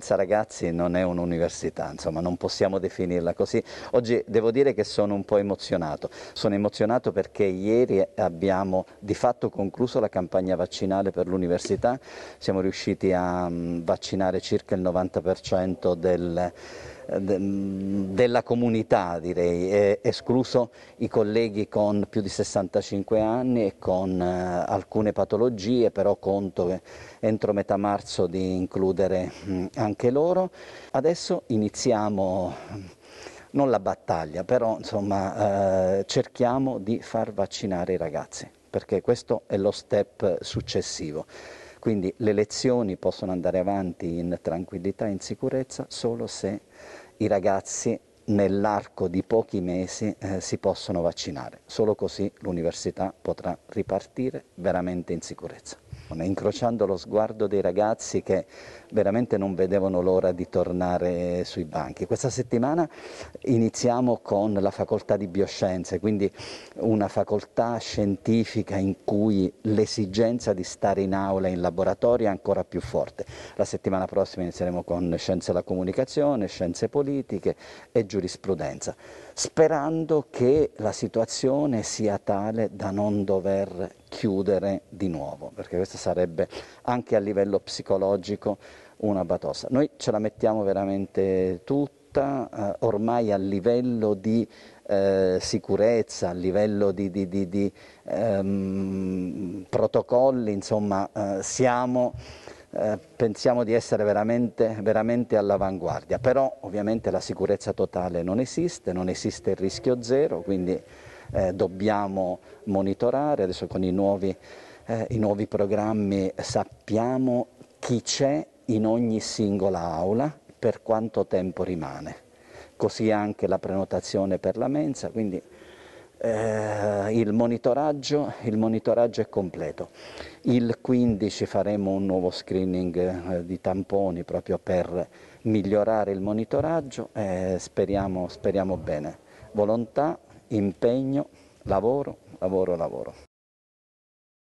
Senza ragazzi non è un'università, insomma non possiamo definirla così. Oggi devo dire che sono un po' emozionato, sono emozionato perché ieri abbiamo di fatto concluso la campagna vaccinale per l'università, siamo riusciti a mm, vaccinare circa il 90% del della comunità direi, escluso i colleghi con più di 65 anni e con eh, alcune patologie, però conto che entro metà marzo di includere mm, anche loro. Adesso iniziamo non la battaglia, però insomma eh, cerchiamo di far vaccinare i ragazzi, perché questo è lo step successivo. Quindi le lezioni possono andare avanti in tranquillità e in sicurezza solo se i ragazzi nell'arco di pochi mesi eh, si possono vaccinare. Solo così l'università potrà ripartire veramente in sicurezza incrociando lo sguardo dei ragazzi che veramente non vedevano l'ora di tornare sui banchi. Questa settimana iniziamo con la facoltà di bioscienze, quindi una facoltà scientifica in cui l'esigenza di stare in aula e in laboratorio è ancora più forte. La settimana prossima inizieremo con scienze della comunicazione, scienze politiche e giurisprudenza, sperando che la situazione sia tale da non dover chiudere di nuovo, perché questo sarebbe anche a livello psicologico una batossa. Noi ce la mettiamo veramente tutta, eh, ormai a livello di eh, sicurezza, a livello di, di, di, di ehm, protocolli, insomma, eh, siamo, eh, pensiamo di essere veramente, veramente all'avanguardia, però ovviamente la sicurezza totale non esiste, non esiste il rischio zero, quindi eh, dobbiamo monitorare, adesso con i nuovi, eh, i nuovi programmi sappiamo chi c'è in ogni singola aula, per quanto tempo rimane, così anche la prenotazione per la mensa, quindi eh, il, monitoraggio, il, monitoraggio, è completo. Il 15 faremo un nuovo screening eh, di tamponi proprio per migliorare il monitoraggio eh, speriamo, speriamo bene. Volontà, impegno, lavoro, lavoro, lavoro.